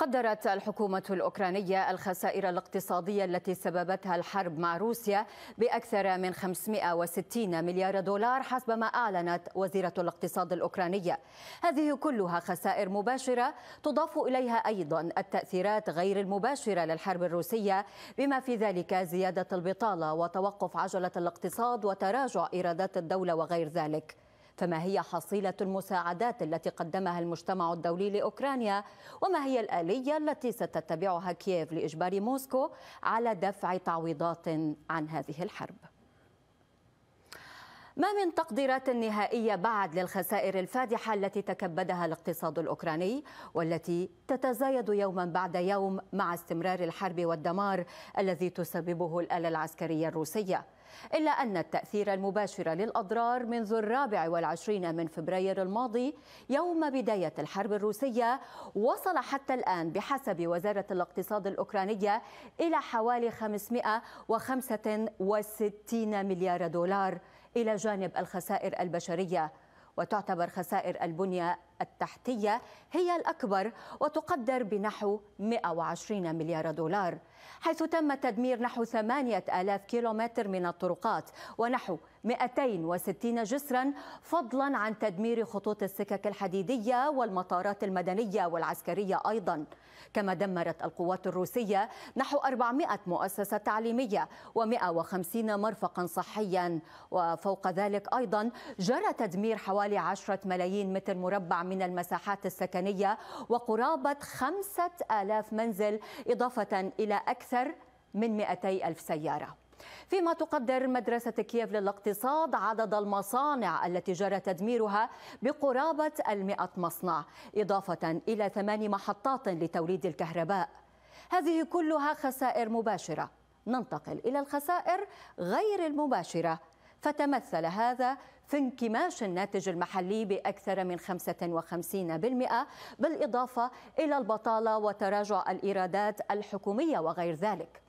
قدرت الحكومة الأوكرانية الخسائر الاقتصادية التي سببتها الحرب مع روسيا بأكثر من 560 مليار دولار حسب ما أعلنت وزيرة الاقتصاد الأوكرانية هذه كلها خسائر مباشرة تضاف إليها أيضا التأثيرات غير المباشرة للحرب الروسية بما في ذلك زيادة البطالة وتوقف عجلة الاقتصاد وتراجع إيرادات الدولة وغير ذلك فما هي حصيلة المساعدات التي قدمها المجتمع الدولي لأوكرانيا وما هي الآلية التي ستتبعها كييف لإجبار موسكو على دفع تعويضات عن هذه الحرب ما من تقديرات نهائية بعد للخسائر الفادحة التي تكبدها الاقتصاد الأوكراني والتي تتزايد يوما بعد يوم مع استمرار الحرب والدمار الذي تسببه الآلة العسكرية الروسية إلا أن التأثير المباشر للأضرار منذ الرابع والعشرين من فبراير الماضي يوم بداية الحرب الروسية وصل حتى الآن بحسب وزارة الاقتصاد الأوكرانية إلى حوالي 565 مليار دولار إلى جانب الخسائر البشرية وتعتبر خسائر البنية التحتية هي الأكبر وتقدر بنحو 120 مليار دولار حيث تم تدمير نحو 8000 كيلومتر من الطرقات ونحو 260 جسرا فضلا عن تدمير خطوط السكك الحديدية والمطارات المدنية والعسكرية أيضا كما دمرت القوات الروسية نحو 400 مؤسسة تعليمية و150 مرفقا صحيا وفوق ذلك أيضا جرى تدمير حوالي 10 ملايين متر مربع من المساحات السكنية وقرابة 5000 منزل إضافة إلى أكثر من 200 ألف سيارة فيما تقدر مدرسة كييف للاقتصاد عدد المصانع التي جرى تدميرها بقرابة المئة مصنع إضافة إلى ثمان محطات لتوليد الكهرباء هذه كلها خسائر مباشرة ننتقل إلى الخسائر غير المباشرة فتمثل هذا في انكماش الناتج المحلي بأكثر من 55% بالإضافة إلى البطالة وتراجع الإيرادات الحكومية وغير ذلك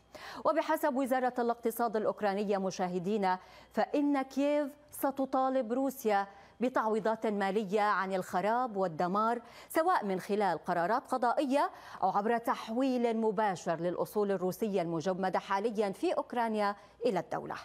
وبحسب وزارة الاقتصاد الأوكرانية مشاهدينا فإن كييف ستطالب روسيا بتعويضات مالية عن الخراب والدمار سواء من خلال قرارات قضائية أو عبر تحويل مباشر للأصول الروسية المجمدة حاليا في أوكرانيا إلى الدولة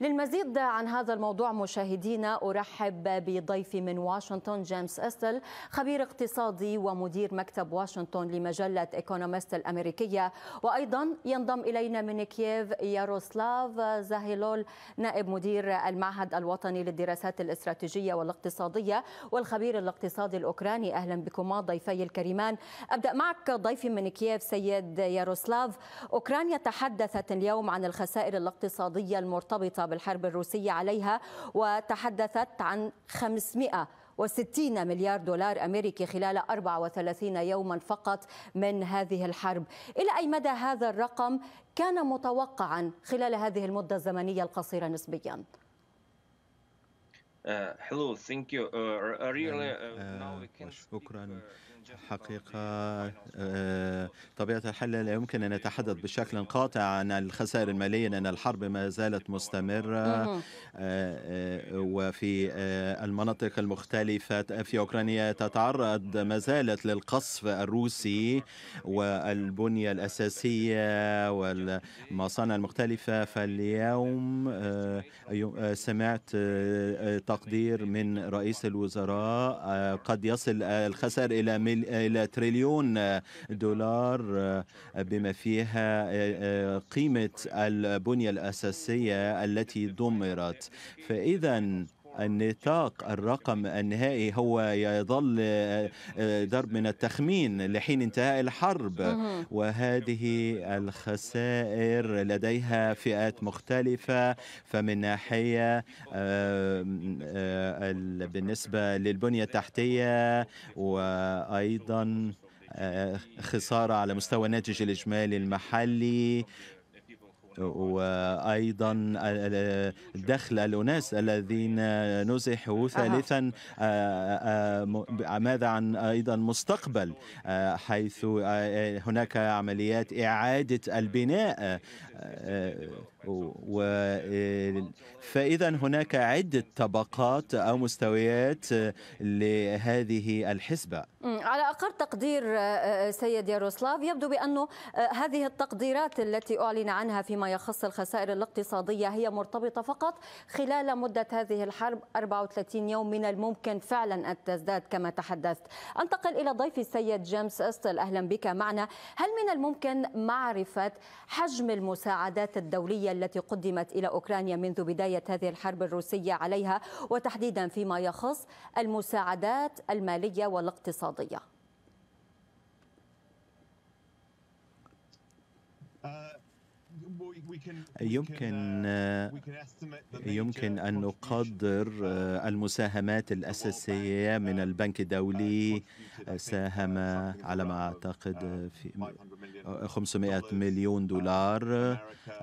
للمزيد عن هذا الموضوع مشاهدينا أرحب بضيفي من واشنطن جيمس أستل خبير اقتصادي ومدير مكتب واشنطن لمجلة إيكونومست الأمريكية وأيضا ينضم إلينا من كييف ياروسلاف زاهيلول نائب مدير المعهد الوطني للدراسات الاستراتيجية والاقتصادية والخبير الاقتصادي الأوكراني أهلا بكما ضيفي الكريمان أبدأ معك ضيفي من كييف سيد ياروسلاف أوكرانيا تحدثت اليوم عن الخسائر الاقتصادية المرتبطة بالحرب الروسية عليها وتحدثت عن 500 وستين مليار دولار أمريكي خلال 34 يوما فقط من هذه الحرب إلى أي مدى هذا الرقم كان متوقعا خلال هذه المدة الزمنية القصيرة نسبيا؟ uh, uh, نعم. آه، شكرا uh, حقيقة بطبيعة الحال لا يمكن أن نتحدث بشكل قاطع عن الخسائر المالية لأن الحرب ما زالت مستمرة آه، آه، وفي آه، المناطق المختلفة في أوكرانيا تتعرض ما زالت للقصف الروسي والبنية الأساسية والمصانع المختلفة فاليوم سمعت تقدير من رئيس الوزراء قد يصل الخسائر إلى, إلى تريليون دولار آه، بما فيها آه، آه، قيمة البنية الأساسية التي دمرت فإذا النطاق الرقم النهائي هو يظل ضرب من التخمين لحين انتهاء الحرب وهذه الخسائر لديها فئات مختلفة فمن ناحية بالنسبة للبنية التحتية وأيضا آه، خسارة على مستوى الناتج الإجمالي المحلي وأيضا دخل الأناس الذين نزحوا ثالثا آه، آه، ماذا عن أيضا مستقبل حيث هناك عمليات إعادة البناء فإذا هناك عدة طبقات أو مستويات لهذه الحسبة على أقر تقدير آه، آه، سيد ياروسلاف يبدو بأنه آه، هذه التقديرات التي أعلن عنها فيما يخص الخسائر الاقتصادية هي مرتبطة فقط خلال مدة هذه الحرب 34 يوم من الممكن فعلا أن تزداد كما تحدثت أنتقل إلى ضيفي السيد جيمس أستل أهلا بك معنا هل من الممكن معرفة حجم المساعدات الدولية التي قدمت إلى أوكرانيا منذ بداية هذه الحرب الروسية عليها وتحديدا فيما يخص المساعدات المالية والاقتصادية 的药。يمكن uh, آه، يمكن أن نقدر uh, آه، المساهمات الأساسية uh, من البنك الدولي ساهم على ما أعتقد آه، في 500 مليون دولار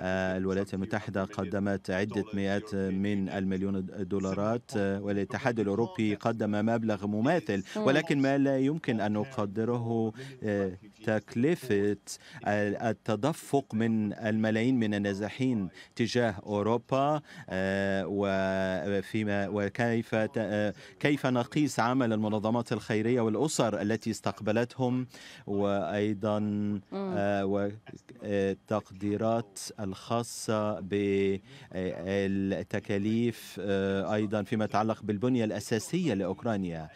الولايات المتحدة قدمت عدة مئات من المليون دولارات والاتحاد الأوروبي قدم مبلغ مماثل ولكن ما لا يمكن أن نقدره تكلفة التدفق من الملايين من النازحين تجاه أوروبا آه، وفيما وكيف آه، كيف نقيس عمل المنظمات الخيرية والأسر التي استقبلتهم وأيضا التقديرات آه، الخاصة بالتكاليف أيضا فيما يتعلق بالبنية الأساسية لأوكرانيا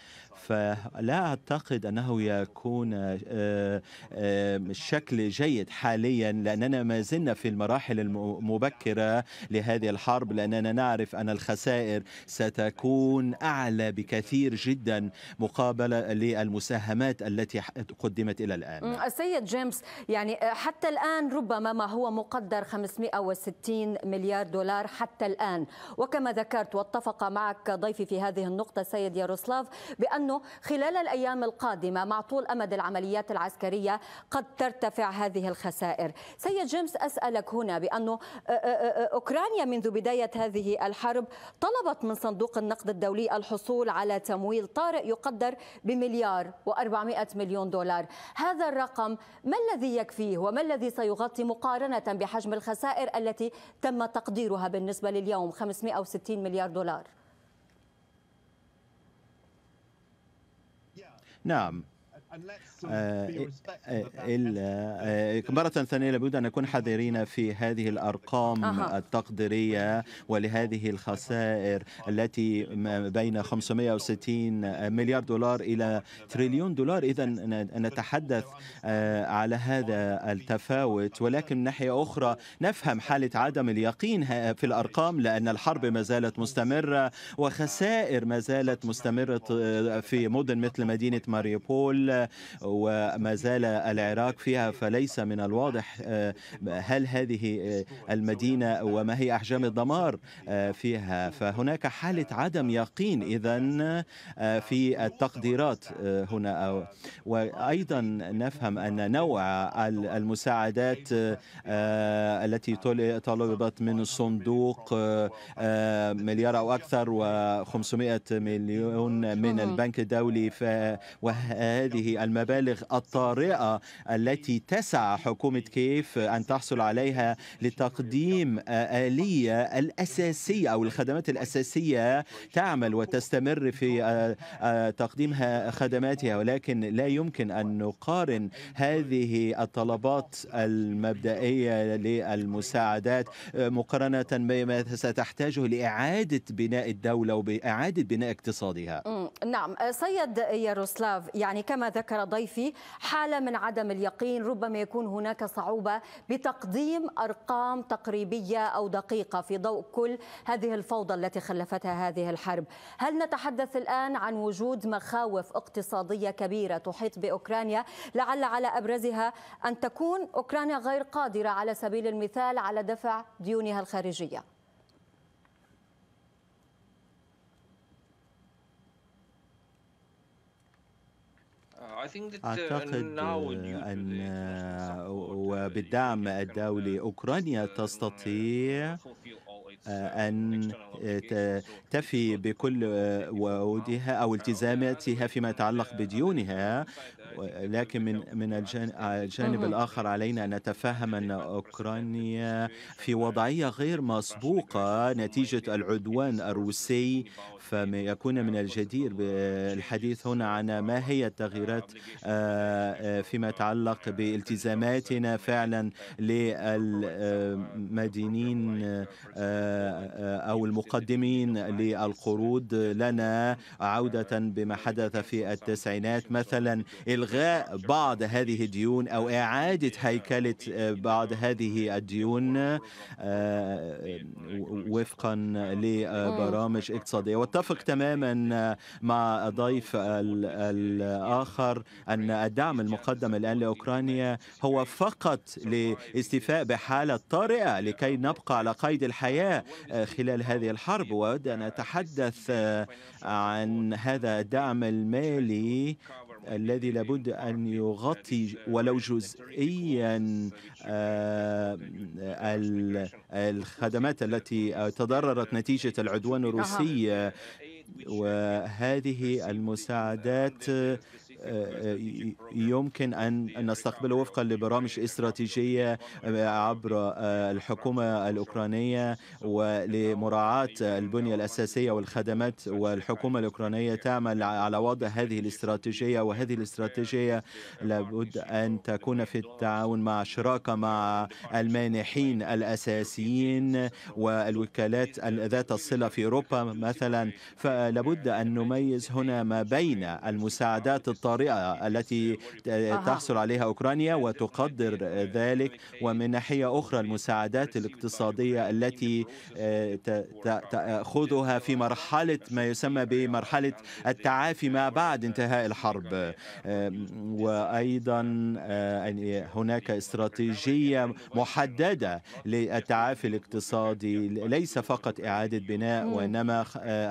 فلا أعتقد أنه يكون آه، آه، شكل جيد حاليا لأننا ما زلنا في المراحل المبكرة لهذه الحرب لأننا نعرف أن الخسائر ستكون أعلى بكثير جدا مقابلة للمساهمات التي قدمت إلى الآن السيد جيمس يعني آه، حتى الآن ربما ما هو مقدر 560 مليار دولار حتى الآن وكما ذكرت واتفق معك ضيفي في هذه النقطة سيد ياروسلاف بأنه عنه خلال الأيام القادمة مع طول أمد العمليات العسكرية قد ترتفع هذه الخسائر سيد جيمس أسألك هنا بأنه أوكرانيا منذ بداية هذه الحرب طلبت من صندوق النقد الدولي الحصول على تمويل طارئ يقدر بمليار و400 مليون دولار هذا الرقم ما الذي يكفيه وما الذي سيغطي مقارنة بحجم الخسائر التي تم تقديرها بالنسبة لليوم 560 مليار دولار No. آه، آه، إلا آه، مرة ثانية لابد أن نكون حذرين في هذه الأرقام التقديرية ولهذه الخسائر التي بين 560 مليار دولار إلى تريليون دولار إذا نتحدث على هذا التفاوت ولكن من ناحية أخرى نفهم حالة عدم اليقين في الأرقام لأن الحرب ما زالت مستمرة وخسائر ما زالت مستمرة في مدن مثل مدينة ماريوبول وما زال العراق فيها فليس من الواضح آه، هل هذه آه، المدينة وما هي أحجام الدمار آه، فيها فهناك حالة عدم يقين إذا في التقديرات هنا وأيضا نفهم أن نوع المساعدات التي طلبت من الصندوق مليار أو أكثر و500 مليون من البنك الدولي وهذه المبالغ المبالغ الطارئة التي تسعى حكومة كيف أن تحصل عليها لتقديم آلية الأساسية أو الخدمات الأساسية تعمل وتستمر في آه، آه، تقديمها خدماتها ولكن لا يمكن أن نقارن هذه الطلبات المبدئية للمساعدات آه، مقارنة بما ستحتاجه لإعادة بناء الدولة وإعادة بناء اقتصادها نعم سيد ياروسلاف يعني كما ذكر ضيف الصيفي حالة من عدم اليقين ربما يكون هناك صعوبة بتقديم أرقام تقريبية أو دقيقة في ضوء كل هذه الفوضى التي خلفتها هذه الحرب هل نتحدث الآن عن وجود مخاوف اقتصادية كبيرة تحيط بأوكرانيا لعل على أبرزها أن تكون أوكرانيا غير قادرة على سبيل المثال على دفع ديونها الخارجية Uh, أعتقد أن آه، uh, وبالدعم uh, الدولي أوكرانيا تستطيع آه، أن آه، تفي بكل آه، وعودها أو uh, التزاماتها uh, فيما uh, يتعلق بديونها لكن من من الجانب الآخر علينا أن نتفهم أن أوكرانيا في وضعية غير مسبوقة نتيجة العدوان الروسي يكون من الجدير بالحديث هنا عن ما هي التغييرات فيما يتعلق بالتزاماتنا فعلا للمدينين أو المقدمين للقروض لنا عودة بما حدث في التسعينات مثلا إلغاء بعض هذه الديون أو إعادة هيكلة بعض هذه الديون آه، وفقا لبرامج اقتصادية واتفق تماما مع ضيف الآخر أن الدعم المقدم الآن لأوكرانيا هو فقط لاستيفاء بحالة طارئة لكي نبقى على قيد الحياة خلال هذه الحرب وأود أن أتحدث آه، عن هذا الدعم المالي الذي لابد أن يغطي ولو جزئيا آه، الخدمات التي تضررت نتيجة العدوان الروسي وهذه المساعدات يمكن أن نستقبله وفقا لبرامج استراتيجية عبر الحكومة الأوكرانية ولمراعاة البنية الأساسية والخدمات والحكومة الأوكرانية تعمل على وضع هذه الاستراتيجية وهذه الاستراتيجية لابد أن تكون في التعاون مع شراكة مع المانحين الأساسيين والوكالات ذات الصلة في أوروبا مثلا فلابد أن نميز هنا ما بين المساعدات الطارئة الطارئة التي تحصل عليها أوكرانيا وتقدر ذلك ومن ناحية أخرى المساعدات الاقتصادية التي آه، تأخذها في مرحلة ما يسمى بمرحلة التعافي ما بعد انتهاء الحرب آه، وأيضا آه، هناك استراتيجية محددة للتعافي الاقتصادي ليس فقط إعادة بناء وإنما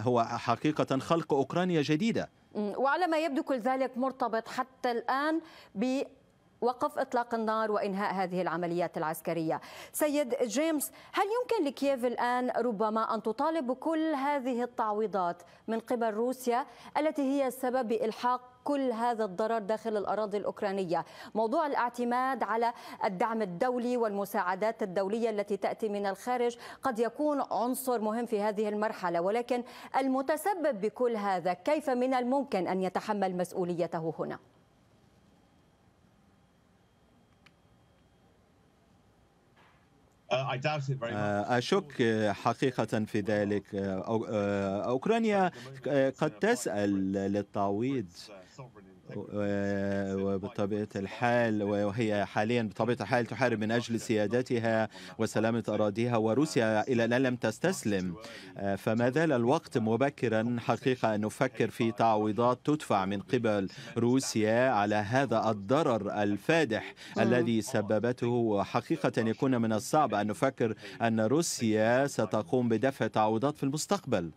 هو حقيقة خلق أوكرانيا جديدة وعلى ما يبدو كل ذلك مرتبط حتى الآن ب وقف اطلاق النار وانهاء هذه العمليات العسكريه. سيد جيمس، هل يمكن لكييف الان ربما ان تطالب بكل هذه التعويضات من قبل روسيا التي هي سبب الحاق كل هذا الضرر داخل الأراضي الأوكرانية موضوع الاعتماد على الدعم الدولي والمساعدات الدولية التي تأتي من الخارج قد يكون عنصر مهم في هذه المرحلة ولكن المتسبب بكل هذا كيف من الممكن أن يتحمل مسؤوليته هنا؟ آه، أشك حقيقة في ذلك آه، آه، أوكرانيا قد uh, تسأل للتعويض وبطبيعة الحال وهي حاليا بطبيعة الحال تحارب من أجل سيادتها وسلامة أراضيها وروسيا إلى الآن لم تستسلم آه، فما زال الوقت مبكرا حقيقة أن نفكر في تعويضات تدفع من قبل روسيا على هذا الضرر الفادح نعم. الذي سببته وحقيقة يكون من الصعب أن نفكر أن روسيا ستقوم بدفع تعويضات في المستقبل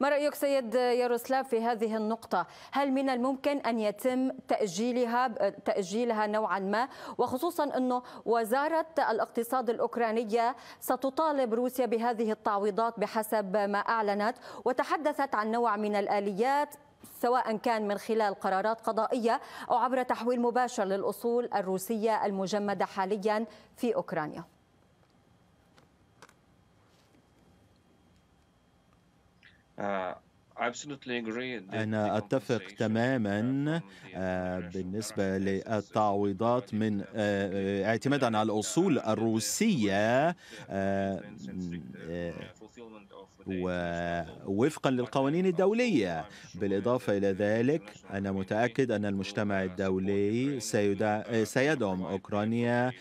ما رأيك سيد ياروسلاف في هذه النقطة هل من الممكن أن يتم يتم تأجيلها تأجيلها نوعا ما وخصوصا أنه وزارة الاقتصاد الأوكرانية ستطالب روسيا بهذه التعويضات بحسب ما أعلنت وتحدثت عن نوع من الآليات سواء كان من خلال قرارات قضائية أو عبر تحويل مباشر للأصول الروسية المجمدة حاليا في أوكرانيا آه أنا أتفق uh, تماما آه، بالنسبة للتعويضات من آه، آه، اعتمادا على الأصول الروسية uh, ووفقا للقوانين الدولية بالإضافة إلى ذلك أنا متأكد أن المجتمع الدولي سيدعم أوكرانيا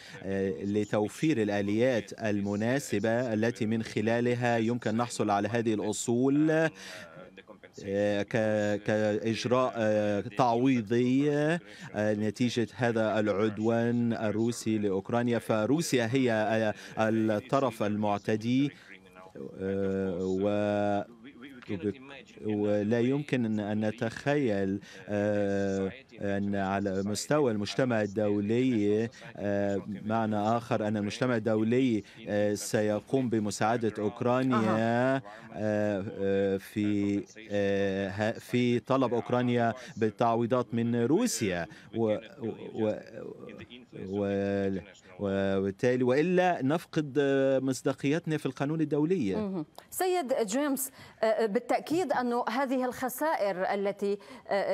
لتوفير الآليات المناسبة التي من خلالها يمكن نحصل على هذه الأصول uh, كإجراء آه، يعني آه، يعني تعويضي آه، نتيجة هذا يعني العدوان الروسي لأوكرانيا فروسيا هي الطرف المعتدي و uh, ولا يمكن أن نتخيل آه أن على مستوى المجتمع الدولي آه، معنى آخر أن المجتمع الدولي آه، سيقوم بمساعدة أوكرانيا آه، في في طلب أوكرانيا بالتعويضات من روسيا و و و وبالتالي والا نفقد مصداقيتنا في القانون الدولي. سيد جيمس بالتاكيد انه هذه الخسائر التي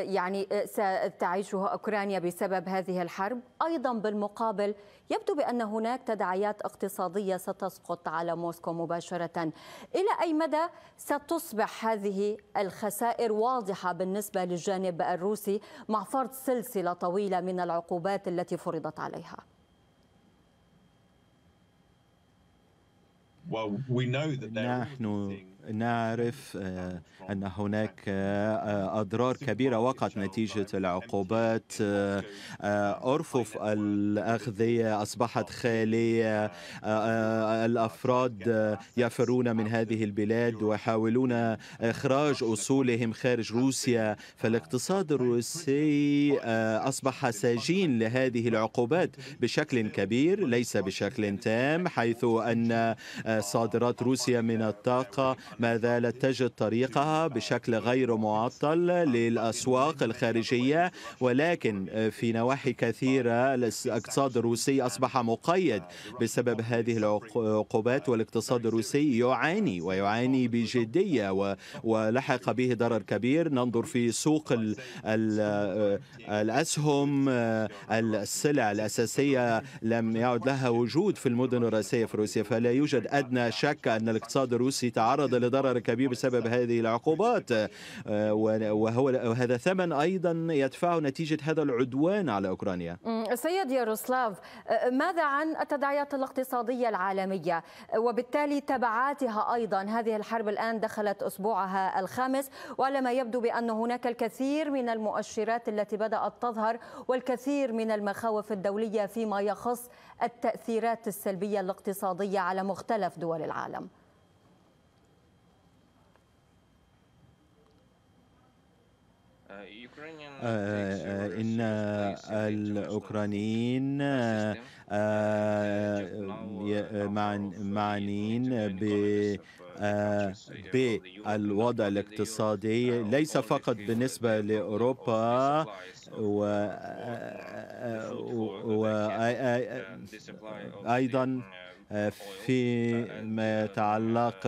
يعني ست تعيشها أوكرانيا بسبب هذه الحرب أيضا بالمقابل يبدو بأن هناك تداعيات اقتصادية ستسقط على موسكو مباشرة إلى أي مدى ستصبح هذه الخسائر واضحة بالنسبة للجانب الروسي مع فرض سلسلة طويلة من العقوبات التي فرضت عليها؟ نحن نعرف آه، أن هناك آه، آه، أضرار كبيرة وقعت نتيجة العقوبات أرفف الأغذية أصبحت خالية الأفراد يفرون من هذه البلاد ويحاولون إخراج أصولهم خارج روسيا فالاقتصاد الروسي أصبح سجين لهذه العقوبات بشكل كبير ليس بشكل تام حيث أن صادرات روسيا من الطاقة ما زالت تجد طريقها بشكل غير معطل للأسواق الخارجية ولكن في نواحي كثيرة الاقتصاد الروسي أصبح مقيد بسبب هذه العقوبات والاقتصاد الروسي يعاني ويعاني بجدية ولحق به ضرر كبير ننظر في سوق الـ الـ الأسهم السلع الأساسية لم يعد لها وجود في المدن الرئيسية في روسيا فلا يوجد أدنى شك أن الاقتصاد الروسي تعرض لضرر كبير بسبب هذه العقوبات آه، وهو وهذا ثمن أيضا يدفعه نتيجة هذا العدوان على أوكرانيا سيد ياروسلاف آه، ماذا عن التداعيات الاقتصادية العالمية وبالتالي تبعاتها أيضا هذه الحرب الآن دخلت أسبوعها الخامس وعلى ما يبدو بأن هناك الكثير من المؤشرات التي بدأت تظهر والكثير من المخاوف الدولية فيما يخص التأثيرات السلبية الاقتصادية على مختلف دول العالم آه، آه، آه، إن الأوكرانيين uh, معنيين uh, ب uh, بالوضع الاقتصادي ليس فقط بالنسبة لأوروبا وأيضا فيما يتعلق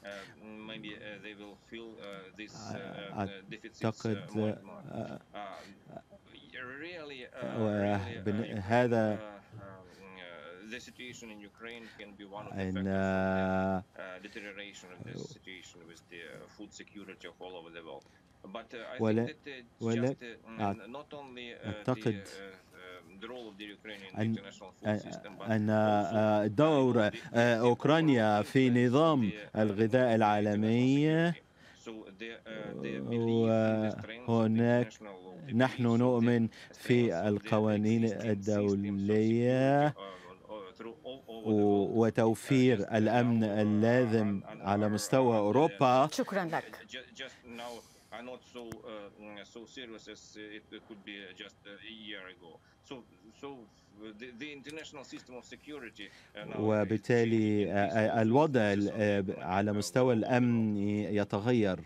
أعتقد uh, هذا mm, uh, uh, and uh, deterioration of situation food security all over the world. But I think not only أن, دور أوكرانيا في نظام الغذاء العالمي وهناك نحن نؤمن في القوانين الدولية وتوفير الأمن اللازم على مستوى أوروبا شكرا لك are not so uh, so serious as it could be just a year ago. So so the, the international system of security. وبالتالي الوضع على مستوى الأمن يتغير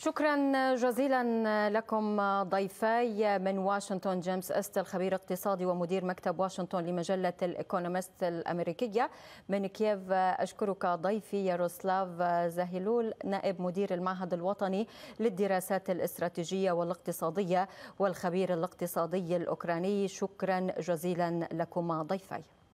شكرا جزيلا لكم ضيفي من واشنطن جيمس استل خبير اقتصادي ومدير مكتب واشنطن لمجلة الإيكونومست الأمريكية من كييف أشكرك ضيفي ياروسلاف زاهلول نائب مدير المعهد الوطني للدراسات الاستراتيجية والاقتصادية والخبير الاقتصادي الأوكراني شكرا جزيلا لكما ضيفي